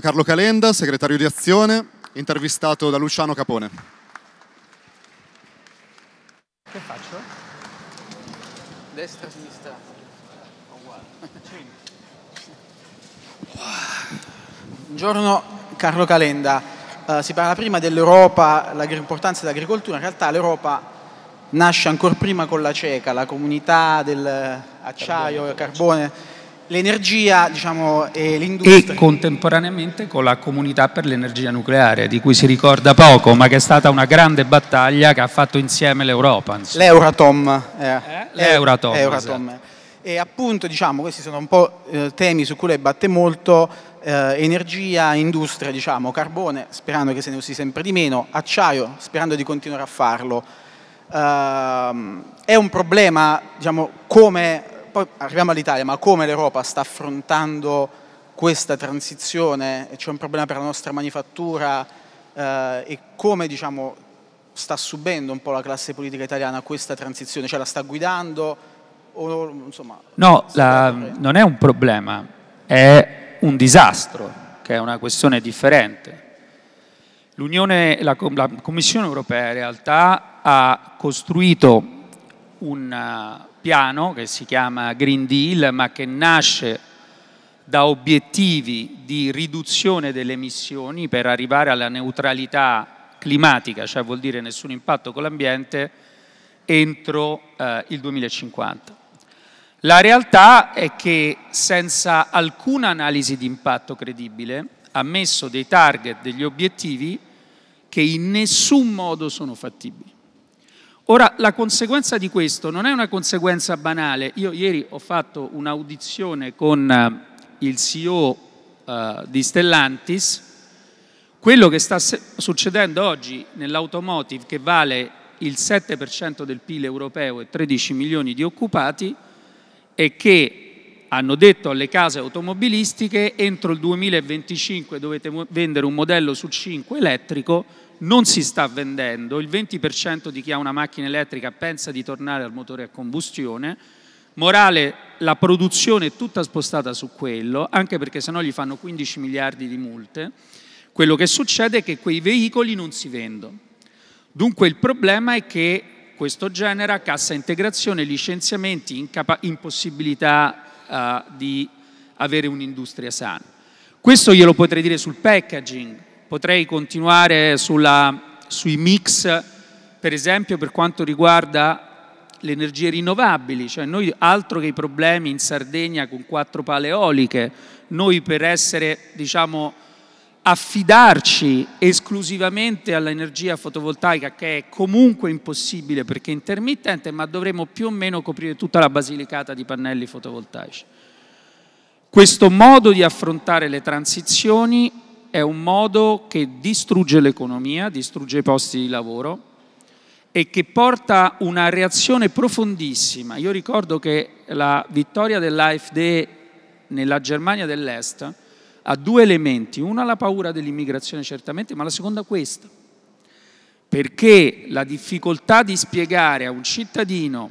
Carlo Calenda, segretario di Azione, intervistato da Luciano Capone. Che faccio? Destra, sinistra, oh, uguale. Buongiorno Carlo Calenda. Uh, si parla prima dell'Europa, l'importanza dell'agricoltura. In realtà l'Europa nasce ancora prima con la CECA, la comunità dell'acciaio eh, e carbone l'energia diciamo, e l'industria. E contemporaneamente con la comunità per l'energia nucleare, di cui si ricorda poco, ma che è stata una grande battaglia che ha fatto insieme l'Europa. L'Euratom. Eh. Eh? L'Euratom. L'Euratom. Esatto. E appunto, diciamo, questi sono un po' eh, temi su cui lei batte molto, eh, energia, industria, diciamo, carbone, sperando che se ne usi sempre di meno, acciaio, sperando di continuare a farlo. Ehm, è un problema, diciamo, come poi arriviamo all'Italia, ma come l'Europa sta affrontando questa transizione? C'è un problema per la nostra manifattura eh, e come diciamo, sta subendo un po' la classe politica italiana questa transizione? Cioè la sta guidando? O, insomma, no, la, non è un problema, è un disastro, che è una questione differente. La, la Commissione europea in realtà ha costruito un eh, piano che si chiama Green Deal, ma che nasce da obiettivi di riduzione delle emissioni per arrivare alla neutralità climatica, cioè vuol dire nessun impatto con l'ambiente, entro eh, il 2050. La realtà è che senza alcuna analisi di impatto credibile ha messo dei target, degli obiettivi che in nessun modo sono fattibili. Ora, la conseguenza di questo non è una conseguenza banale. Io ieri ho fatto un'audizione con eh, il CEO eh, di Stellantis. Quello che sta succedendo oggi nell'automotive, che vale il 7% del PIL europeo e 13 milioni di occupati, è che hanno detto alle case automobilistiche entro il 2025 dovete vendere un modello su 5 elettrico non si sta vendendo, il 20% di chi ha una macchina elettrica pensa di tornare al motore a combustione, morale la produzione è tutta spostata su quello, anche perché sennò gli fanno 15 miliardi di multe, quello che succede è che quei veicoli non si vendono. Dunque il problema è che questo genera cassa integrazione, licenziamenti, impossibilità uh, di avere un'industria sana. Questo glielo potrei dire sul packaging, Potrei continuare sulla, sui mix, per esempio per quanto riguarda le energie rinnovabili, cioè noi altro che i problemi in Sardegna con quattro pale eoliche, noi per essere, diciamo, affidarci esclusivamente all'energia fotovoltaica che è comunque impossibile perché è intermittente, ma dovremo più o meno coprire tutta la basilicata di pannelli fotovoltaici. Questo modo di affrontare le transizioni è un modo che distrugge l'economia, distrugge i posti di lavoro e che porta una reazione profondissima. Io ricordo che la vittoria dell'AFD nella Germania dell'Est ha due elementi, una la paura dell'immigrazione certamente, ma la seconda questa, perché la difficoltà di spiegare a un cittadino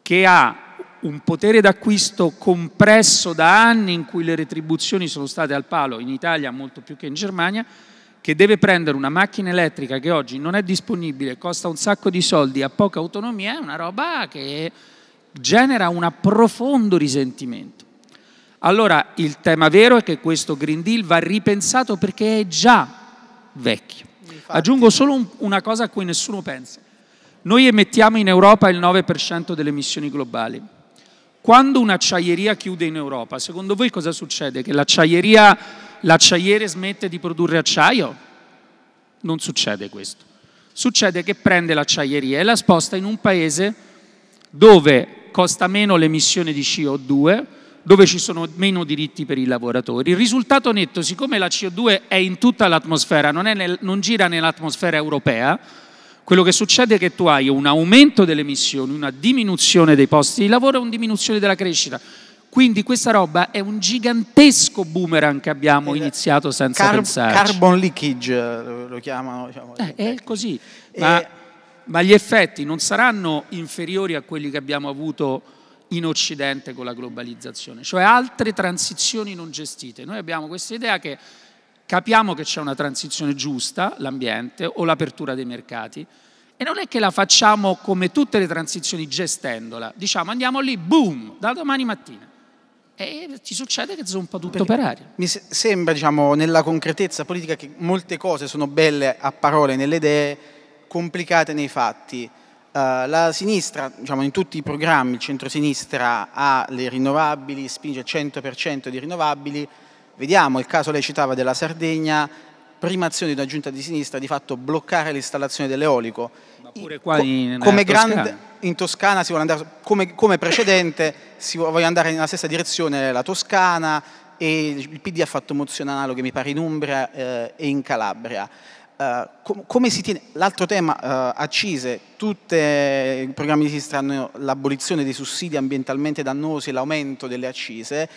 che ha un potere d'acquisto compresso da anni in cui le retribuzioni sono state al palo in Italia molto più che in Germania, che deve prendere una macchina elettrica che oggi non è disponibile, costa un sacco di soldi, ha poca autonomia, è una roba che genera un profondo risentimento. Allora il tema vero è che questo Green Deal va ripensato perché è già vecchio. Infatti. Aggiungo solo un, una cosa a cui nessuno pensa. Noi emettiamo in Europa il 9% delle emissioni globali. Quando un'acciaieria chiude in Europa, secondo voi cosa succede? Che l'acciaieria, l'acciaiere smette di produrre acciaio? Non succede questo. Succede che prende l'acciaieria e la sposta in un paese dove costa meno l'emissione di CO2, dove ci sono meno diritti per i lavoratori. Il risultato netto, siccome la CO2 è in tutta l'atmosfera, non, nel, non gira nell'atmosfera europea, quello che succede è che tu hai un aumento delle emissioni, una diminuzione dei posti di lavoro e una diminuzione della crescita. Quindi questa roba è un gigantesco boomerang che abbiamo eh, iniziato senza car- pensarci. Carbon leakage eh, lo chiamano. Diciamo. Eh, è così. Eh, ma, eh. ma, gli effetti non saranno inferiori a quelli che abbiamo avuto in Occidente con la globalizzazione, cioè altre transizioni non gestite. Noi abbiamo questa idea che capiamo che c'è una transizione giusta, l'ambiente o l'apertura dei mercati, e non è che la facciamo come tutte le transizioni gestendola, diciamo andiamo lì, boom, da domani mattina. E ci succede che sono zompa tutto per aria. Mi sembra, diciamo, nella concretezza politica che molte cose sono belle a parole, nelle idee, complicate nei fatti. Uh, la sinistra, diciamo, in tutti i programmi, il centrosinistra ha le rinnovabili, spinge al 100% di rinnovabili, Vediamo il caso lei citava della Sardegna, prima azione di una giunta di sinistra di fatto bloccare l'installazione dell'eolico. Ma pure qua in, come Toscana. Grande, in Toscana si vuole andare, come, come precedente si vuole andare nella stessa direzione la Toscana e il PD ha fatto mozioni analoghe mi pare in Umbria eh, e in Calabria. Uh, com- come si tiene l'altro tema uh, accise tutti i programmi di sinistra hanno l'abolizione dei sussidi ambientalmente dannosi l'aumento delle accise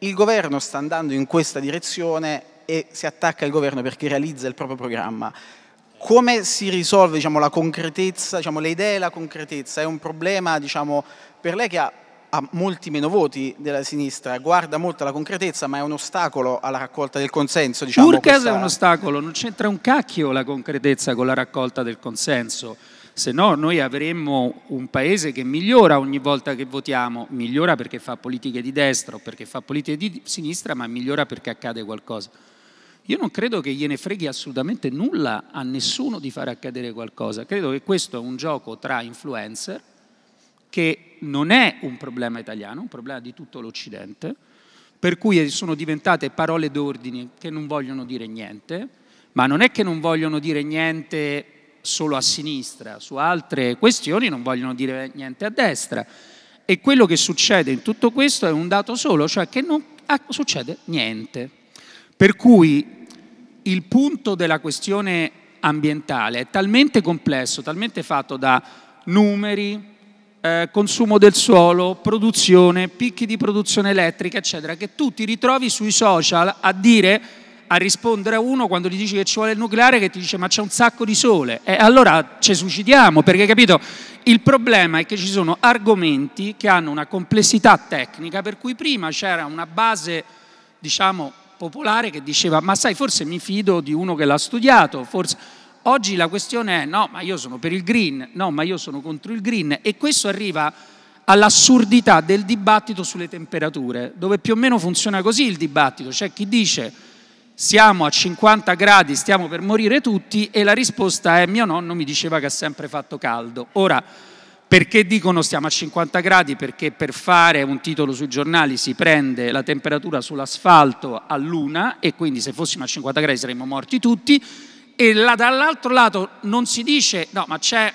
il governo sta andando in questa direzione e si attacca al governo perché realizza il proprio programma. Come si risolve diciamo, la concretezza, diciamo, le idee e la concretezza? È un problema diciamo, per lei che ha, ha, molti meno voti della sinistra, guarda molto alla concretezza, ma è un ostacolo alla raccolta del consenso. Diciamo, Urcas questa... è un ostacolo, non c'entra un cacchio la concretezza con la raccolta del consenso se no noi avremmo un paese che migliora ogni volta che votiamo, migliora perché fa politiche di destra o perché fa politiche di sinistra, ma migliora perché accade qualcosa. Io non credo che gliene freghi assolutamente nulla a nessuno di far accadere qualcosa, credo che questo è un gioco tra influencer che non è un problema italiano, è un problema di tutto l'Occidente, per cui sono diventate parole d'ordine che non vogliono dire niente, ma non è che non vogliono dire niente solo a sinistra, su altre questioni non vogliono dire niente a destra. E quello che succede in tutto questo è un dato solo, cioè che non succede niente. Per cui il punto della questione ambientale è talmente complesso, talmente fatto da numeri, eh, consumo del suolo, produzione, picchi di produzione elettrica, eccetera, che tu ti ritrovi sui social a dire a rispondere a uno quando gli dici che ci vuole il nucleare che ti dice ma c'è un sacco di sole. E allora ci suicidiamo perché capito? Il problema è che ci sono argomenti che hanno una complessità tecnica per cui prima c'era una base diciamo popolare che diceva ma sai forse mi fido di uno che l'ha studiato, forse... Oggi la questione è no, ma io sono per il green, no, ma io sono contro il green e questo arriva all'assurdità del dibattito sulle temperature, dove più o meno funziona così il dibattito, c'è cioè chi dice siamo a 50 gradi, stiamo per morire tutti e la risposta è mio nonno mi diceva che ha sempre fatto caldo. Ora, perché dicono stiamo a 50 gradi? Perché per fare un titolo sui giornali si prende la temperatura sull'asfalto a luna e quindi se fossimo a 50 gradi saremmo morti tutti e là, dall'altro lato non si dice no ma c'è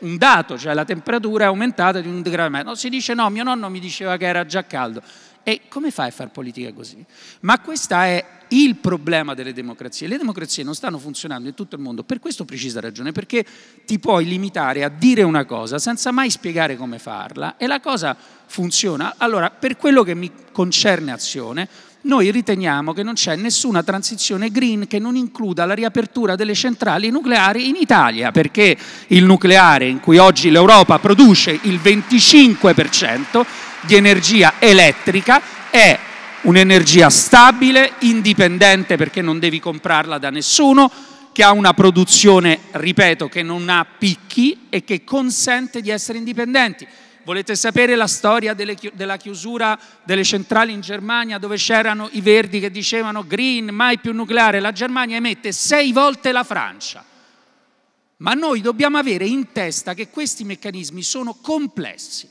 un dato, cioè la temperatura è aumentata di un grado e mezzo, no, si dice no mio nonno mi diceva che era già caldo. E come fai a fare politica così? Ma questo è il problema delle democrazie. Le democrazie non stanno funzionando in tutto il mondo per questo precisa ragione, perché ti puoi limitare a dire una cosa senza mai spiegare come farla e la cosa funziona. Allora, per quello che mi concerne azione, noi riteniamo che non c'è nessuna transizione green che non includa la riapertura delle centrali nucleari in Italia, perché il nucleare in cui oggi l'Europa produce il 25% di energia elettrica è un'energia stabile, indipendente perché non devi comprarla da nessuno, che ha una produzione, ripeto, che non ha picchi e che consente di essere indipendenti. Volete sapere la storia delle, della chiusura delle centrali in Germania dove c'erano i verdi che dicevano green, mai più nucleare? La Germania emette sei volte la Francia. Ma noi dobbiamo avere in testa che questi meccanismi sono complessi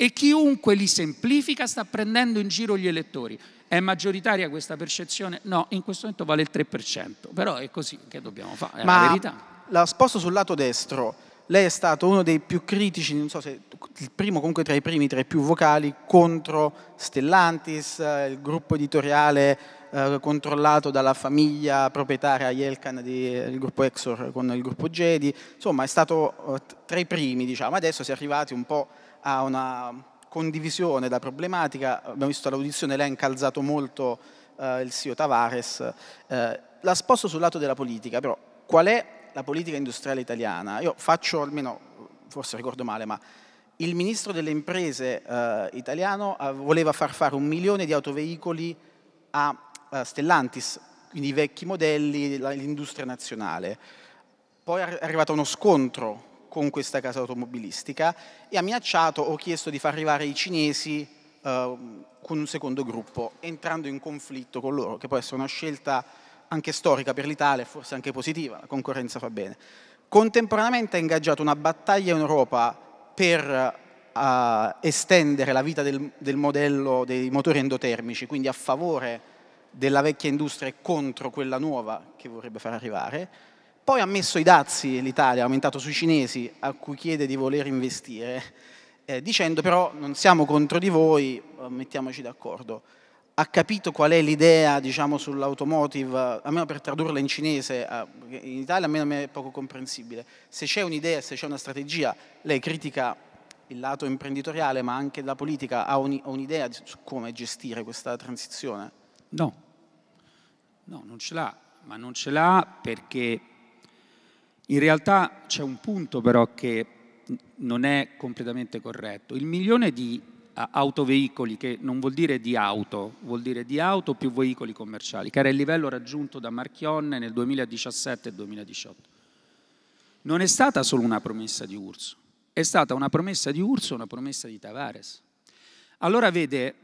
e chiunque li semplifica sta prendendo in giro gli elettori. È maggioritaria questa percezione? No, in questo momento vale il 3%, però è così che dobbiamo fare, è Ma la verità. La sposto sul lato destro. Lei è stato uno dei più critici, non so se il primo, comunque tra i primi, tra i più vocali contro Stellantis, eh, il gruppo editoriale eh, controllato dalla famiglia proprietaria Yelkan del eh, gruppo Exor con il gruppo Jedi. Insomma, è stato eh, tra i primi, diciamo. Adesso si è arrivati un po' a una condivisione della problematica, abbiamo visto l'audizione, lei ha incalzato molto eh, il CEO Tavares, eh, la sposto sul lato della politica, però qual è la politica industriale italiana? Io faccio almeno, forse ricordo male, ma il ministro delle imprese eh, italiano eh, voleva far fare un milione di autoveicoli a, a eh, Stellantis, quindi i vecchi modelli, l'industria nazionale. Poi è arrivato uno scontro con questa casa automobilistica e ha minacciato o chiesto di far arrivare i cinesi eh, con un secondo gruppo, entrando in conflitto con loro, che può essere una scelta anche storica per l'Italia, forse anche positiva, la concorrenza fa bene. Contemporaneamente ha ingaggiato una battaglia in Europa per eh, estendere la vita del, del modello dei motori endotermici, quindi a favore della vecchia industria e contro quella nuova che vorrebbe far arrivare poi ha messo i dazi l'Italia, ha aumentato sui cinesi, a cui chiede di voler investire, eh, dicendo però non siamo contro di voi, eh, mettiamoci d'accordo. Ha capito qual è l'idea diciamo, sull'automotive, eh, almeno per tradurla in cinese, eh, in Italia a me è poco comprensibile. Se c'è un'idea, se c'è una strategia, lei critica il lato imprenditoriale, ma anche la politica ha un'idea su come gestire questa transizione? No, no non ce l'ha, ma non ce l'ha perché in realtà c'è un punto però che non è completamente corretto. Il milione di autoveicoli, che non vuol dire di auto, vuol dire di auto più veicoli commerciali, che era il livello raggiunto da Marchionne nel 2017 e 2018. Non è stata solo una promessa di Urso, è stata una promessa di Urso e una promessa di Tavares. Allora vede,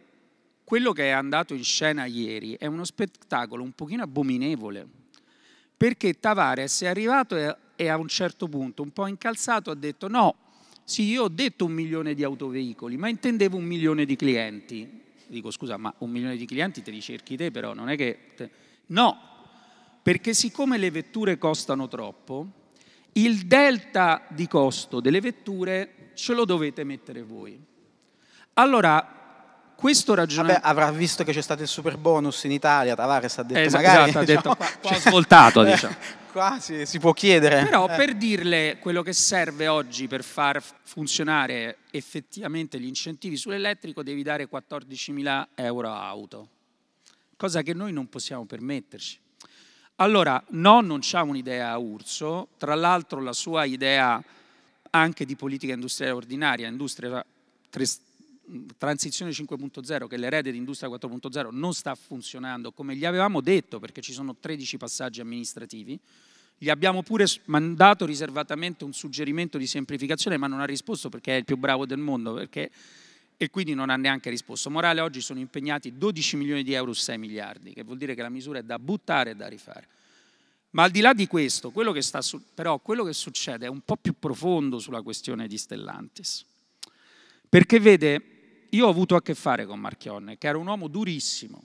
quello che è andato in scena ieri è uno spettacolo un pochino abominevole, perché Tavares è arrivato e e a un certo punto, un po' incalzato, ha detto no, sì, io ho detto un milione di autoveicoli, ma intendevo un milione di clienti. Dico scusa, ma un milione di clienti te li cerchi te però, non è che... Te... No, perché siccome le vetture costano troppo, il delta di costo delle vetture ce lo dovete mettere voi. Allora, questo ragionamento... Vabbè, avrà visto che c'è stato il super bonus in Italia, Tavares ha detto esatto, magari... Esatto, ha detto, diciamo, qua, qua cioè... svoltato, diciamo quasi si può chiedere. Però eh. per dirle quello che serve oggi per far funzionare effettivamente gli incentivi sull'elettrico devi dare 14.000 euro a auto, cosa che noi non possiamo permetterci. Allora, no, non c'è un'idea a Urso, tra l'altro la sua idea anche di politica industriale ordinaria, industria 3.0, transizione 5.0, che l'erede di Industria 4.0, non sta funzionando come gli avevamo detto, perché ci sono 13 passaggi amministrativi. Gli abbiamo pure mandato riservatamente un suggerimento di semplificazione, ma non ha risposto perché è il più bravo del mondo, perché, e quindi non ha neanche risposto. Morale, oggi sono impegnati 12 milioni di euro 6 miliardi, che vuol dire che la misura è da buttare e da rifare. Ma al di là di questo, quello che sta su, però quello che succede è un po' più profondo sulla questione di Stellantis. Perché vede, io ho avuto a che fare con Marchionne, che era un uomo durissimo,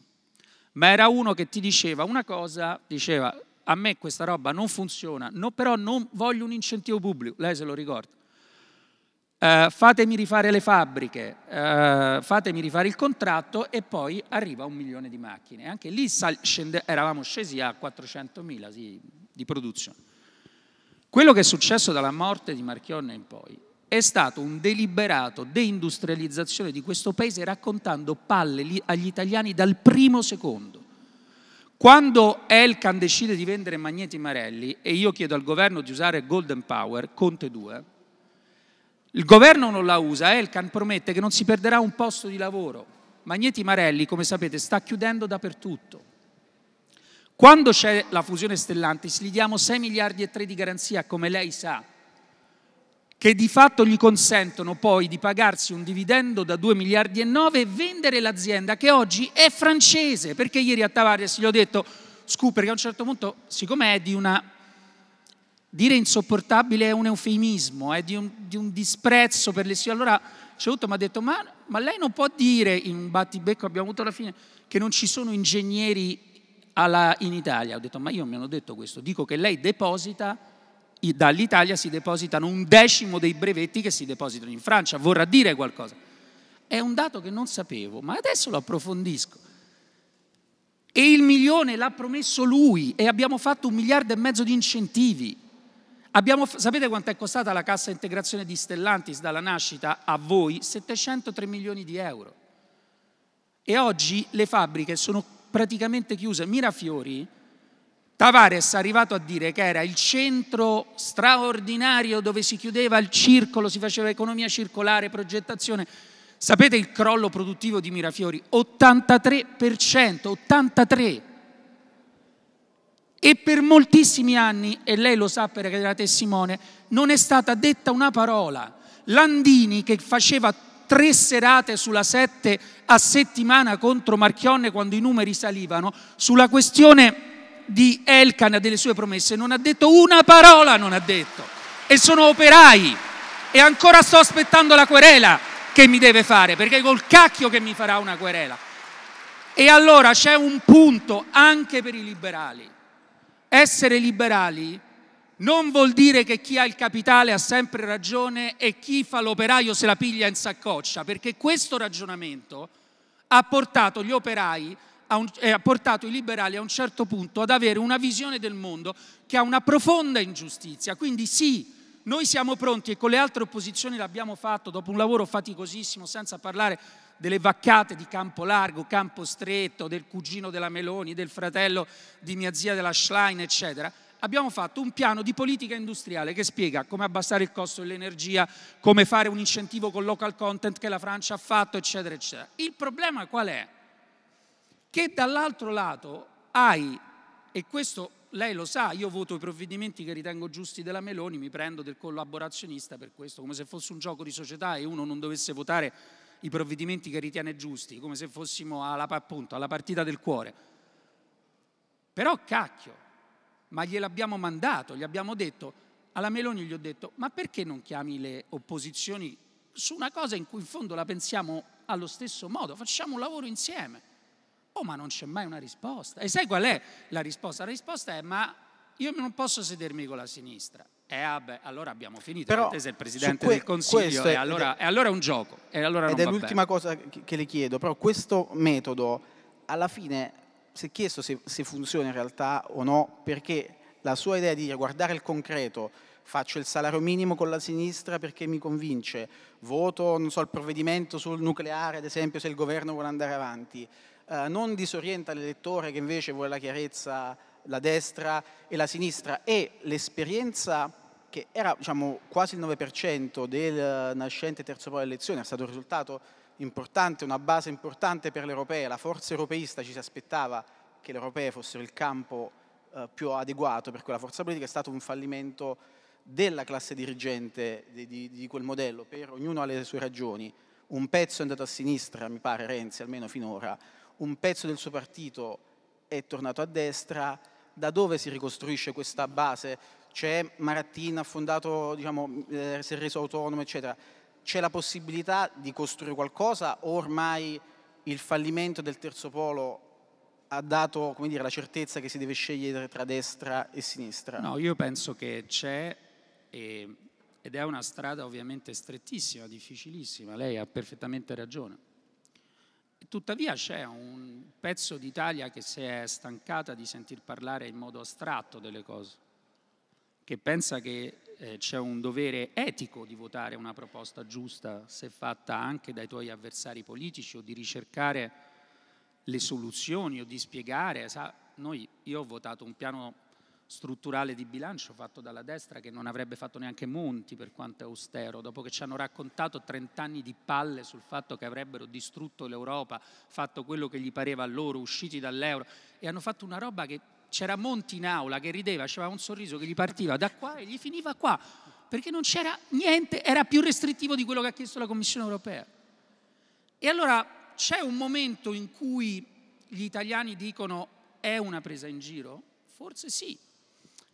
ma era uno che ti diceva una cosa, diceva a me questa roba non funziona, no, però non voglio un incentivo pubblico, lei se lo ricorda. Uh, fatemi rifare le fabbriche, uh, fatemi rifare il contratto e poi arriva un milione di macchine. Anche lì scende, eravamo scesi a 400.000 sì, di produzione. Quello che è successo dalla morte di Marchionne in poi è stato un deliberato deindustrializzazione di questo paese raccontando palle agli italiani dal primo secondo. Quando Elkan decide di vendere Magneti Marelli e io chiedo al governo di usare Golden Power, Conte 2, il governo non la usa, Elkan promette che non si perderà un posto di lavoro. Magneti Marelli, come sapete, sta chiudendo dappertutto. Quando c'è la fusione Stellantis, gli diamo 6 miliardi e 3 di garanzia, come lei sa che di fatto gli consentono poi di pagarsi un dividendo da 2 miliardi e 9 e vendere l'azienda che oggi è francese, perché ieri a Tavares gli ho detto, scusa, perché a un certo punto, siccome è di una... Dire insopportabile è un eufemismo, è di un, di un disprezzo per le sue... Allora Ceruto mi ha detto, ma, ma lei non può dire, in un battibecco abbiamo avuto la fine, che non ci sono ingegneri alla, in Italia. Ho detto, ma io mi hanno detto questo, dico che lei deposita dall'Italia si depositano un decimo dei brevetti che si depositano in Francia, vorrà dire qualcosa. È un dato che non sapevo, ma adesso lo approfondisco. E il milione l'ha promesso lui e abbiamo fatto un miliardo e mezzo di incentivi. Abbiamo, sapete quanto è costata la cassa integrazione di Stellantis dalla nascita a voi? 703 milioni di euro. E oggi le fabbriche sono praticamente chiuse. Mirafiori, Tavares è arrivato a dire che era il centro straordinario dove si chiudeva il circolo, si faceva economia circolare, progettazione. Sapete il crollo produttivo di Mirafiori? 83%, 83. E per moltissimi anni, e lei lo sa perché era testimone, non è stata detta una parola. Landini che faceva tre serate sulla sette a settimana contro Marchionne quando i numeri salivano, sulla questione di Elcana, delle sue promesse, non ha detto una parola, non ha detto. E sono operai. E ancora sto aspettando la querela che mi deve fare, perché è col cacchio che mi farà una querela. E allora c'è un punto anche per i liberali. Essere liberali non vuol dire che chi ha il capitale ha sempre ragione e chi fa l'operaio se la piglia in saccoccia, perché questo ragionamento ha portato gli operai a un, e ha portato i liberali a un certo punto ad avere una visione del mondo che ha una profonda ingiustizia. Quindi sì, noi siamo pronti e con le altre opposizioni l'abbiamo fatto dopo un lavoro faticosissimo, senza parlare delle vaccate di campo largo, campo stretto, del cugino della Meloni, del fratello di mia zia della Schlein, eccetera abbiamo fatto un piano di politica industriale che spiega come abbassare il costo dell'energia, come fare un incentivo con local content che la Francia ha fatto, eccetera, eccetera. Il problema qual è? che dall'altro lato hai, e questo lei lo sa, io voto i provvedimenti che ritengo giusti della Meloni, mi prendo del collaborazionista per questo, come se fosse un gioco di società e uno non dovesse votare i provvedimenti che ritiene giusti, come se fossimo alla, appunto, alla partita del cuore. Però cacchio, ma gliel'abbiamo mandato, gli abbiamo detto, alla Meloni gli ho detto, ma perché non chiami le opposizioni su una cosa in cui in fondo la pensiamo allo stesso modo, facciamo un lavoro insieme. Oh, ma non c'è mai una risposta. E sai qual è la risposta? La risposta è ma io non posso sedermi con la sinistra. E eh, vabbè, allora abbiamo finito. Però il presidente que- del Consiglio è, e, allora, è, e allora è un gioco. E allora ed è l'ultima bene. cosa che le chiedo, però questo metodo alla fine si è chiesto se, se funziona in realtà o no, perché la sua idea di guardare il concreto, faccio il salario minimo con la sinistra perché mi convince, voto non so, il provvedimento sul nucleare, ad esempio, se il governo vuole andare avanti, eh, non disorienta l'elettore che invece vuole la chiarezza, la destra e la sinistra e l'esperienza che era diciamo, quasi il 9% del nascente terzo polo elezione, è stato un risultato importante, una base importante per l'europea, la forza europeista ci si aspettava che l'Europea europee fossero il campo eh, più adeguato per quella forza politica, è stato un fallimento della classe dirigente di, di, di quel modello, per ognuno ha le sue ragioni, un pezzo è andato a sinistra, mi pare Renzi, almeno finora, un pezzo del suo partito è tornato a destra, da dove si ricostruisce questa base? C'è Marattin affondato, diciamo, eh, si è reso autonomo, eccetera. C'è la possibilità di costruire qualcosa o ormai il fallimento del terzo polo ha dato dire, la certezza che si deve scegliere tra destra e sinistra? No, io penso che c'è e, ed è una strada ovviamente strettissima, difficilissima, lei ha perfettamente ragione Tuttavia c'è un pezzo d'Italia che si è stancata di sentir parlare in modo astratto delle cose, che pensa che eh, c'è un dovere etico di votare una proposta giusta se fatta anche dai tuoi avversari politici o di ricercare le soluzioni o di spiegare. Sa, noi, io ho votato un piano strutturale di bilancio fatto dalla destra che non avrebbe fatto neanche Monti per quanto è austero, dopo che ci hanno raccontato 30 anni di palle sul fatto che avrebbero distrutto l'Europa, fatto quello che gli pareva a loro, usciti dall'euro e hanno fatto una roba che c'era Monti in aula che rideva, c'era un sorriso che gli partiva da qua e gli finiva qua, perché non c'era niente, era più restrittivo di quello che ha chiesto la Commissione europea. E allora c'è un momento in cui gli italiani dicono è una presa in giro? Forse sì,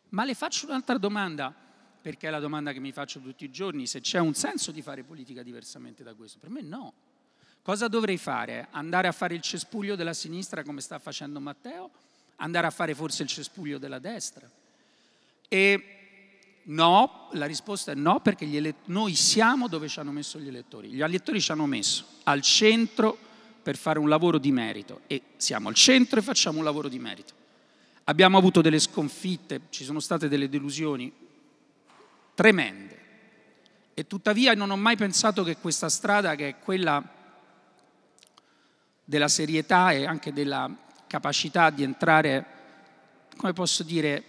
ma le faccio un'altra domanda, perché è la domanda che mi faccio tutti i giorni, se c'è un senso di fare politica diversamente da questo. Per me no. Cosa dovrei fare? Andare a fare il cespuglio della sinistra come sta facendo Matteo? Andare a fare forse il cespuglio della destra? E no, la risposta è no perché elett- noi siamo dove ci hanno messo gli elettori. Gli elettori ci hanno messo al centro per fare un lavoro di merito e siamo al centro e facciamo un lavoro di merito abbiamo avuto delle sconfitte, ci sono state delle delusioni tremende. E tuttavia non ho mai pensato che questa strada, che è quella della serietà e anche della capacità di entrare, come posso dire,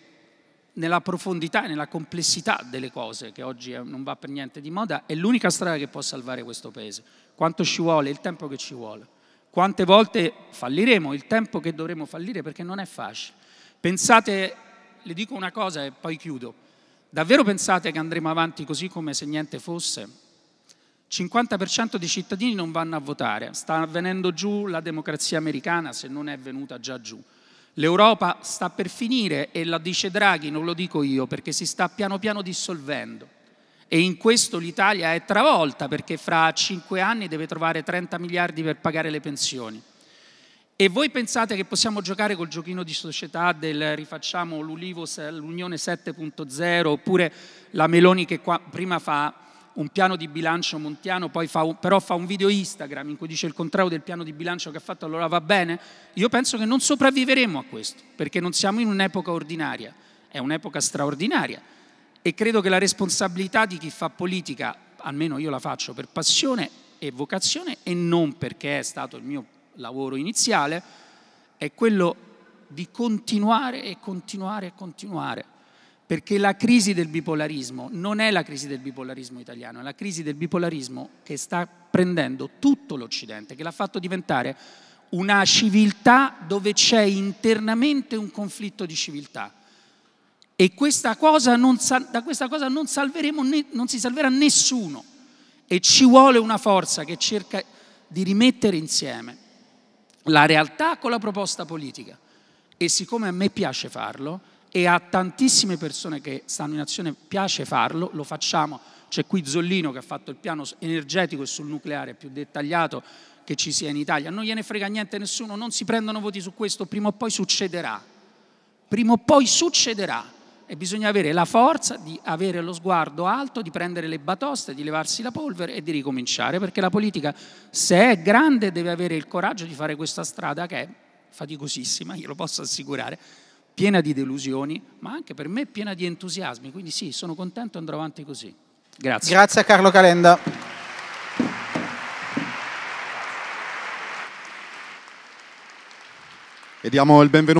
nella profondità e nella complessità delle cose, che oggi non va per niente di moda, è l'unica strada che può salvare questo Paese. Quanto ci vuole, il tempo che ci vuole. Quante volte falliremo, il tempo che dovremo fallire perché non è facile Pensate, le dico una cosa e poi chiudo, davvero pensate che andremo avanti così come se niente fosse? 50% dei cittadini non vanno a votare, sta venendo giù la democrazia americana se non è venuta già giù. L'Europa sta per finire e la dice Draghi, non lo dico io, perché si sta piano piano dissolvendo e in questo l'Italia è travolta perché fra cinque anni deve trovare 30 miliardi per pagare le pensioni. E voi pensate che possiamo giocare col giochino di società del rifacciamo l'Ulivo, l'Unione 7.0 oppure la Meloni che qua, prima fa un piano di bilancio montiano, poi fa, però fa un video Instagram in cui dice il contrario del piano di bilancio che ha fatto allora va bene? Io penso che non sopravviveremo a questo perché non siamo in un'epoca ordinaria, è un'epoca straordinaria e credo che la responsabilità di chi fa politica, almeno io la faccio per passione e vocazione e non perché è stato il mio lavoro iniziale, è quello di continuare e continuare e continuare, perché la crisi del bipolarismo non è la crisi del bipolarismo italiano, è la crisi del bipolarismo che sta prendendo tutto l'Occidente, che l'ha fatto diventare una civiltà dove c'è internamente un conflitto di civiltà. E questa non, da questa cosa non, salveremo, non si salverà nessuno. E ci vuole una forza che cerca di rimettere insieme la realtà con la proposta politica. E siccome a me piace farlo e a tantissime persone che stanno in azione piace farlo, lo facciamo. C'è qui Zollino che ha fatto il piano energetico e sul nucleare più dettagliato che ci sia in Italia. Non gliene frega niente a nessuno, non si prendono voti su questo, prima o poi succederà. Prima o poi succederà e bisogna avere la forza di avere lo sguardo alto, di prendere le batoste, di levarsi la polvere e di ricominciare, perché la politica, se è grande, deve avere il coraggio di fare questa strada che è faticosissima, glielo posso assicurare, piena di delusioni, ma anche per me piena di entusiasmi, quindi sì, sono contento e andrò avanti così. Grazie. Grazie a Carlo Calenda. E diamo il benvenuto.